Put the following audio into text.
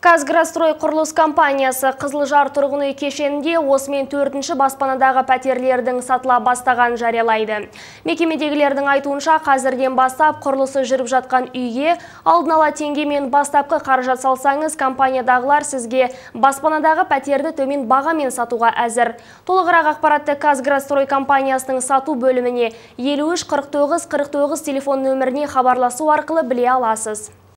Казграстрой құрылыс компаниясы Қызылжар тұрғын үй кешенінде осымен төртінші баспанадағы пәтерлердің сатыла бастаған жарелайды. Мекемедегілердің айтуынша қазірден бастап құрылысы жүріп жатқан үйге алдын ала мен бастапқы қаражат салсаңыз компаниядағылар сізге баспанадағы пәтерді төмен бағамен сатуға әзір. Толығырақ ақпаратты Казграстрой компаниясының сату бөліміне 53 49 49 телефон нөміріне хабарласу арқылы біле аласыз.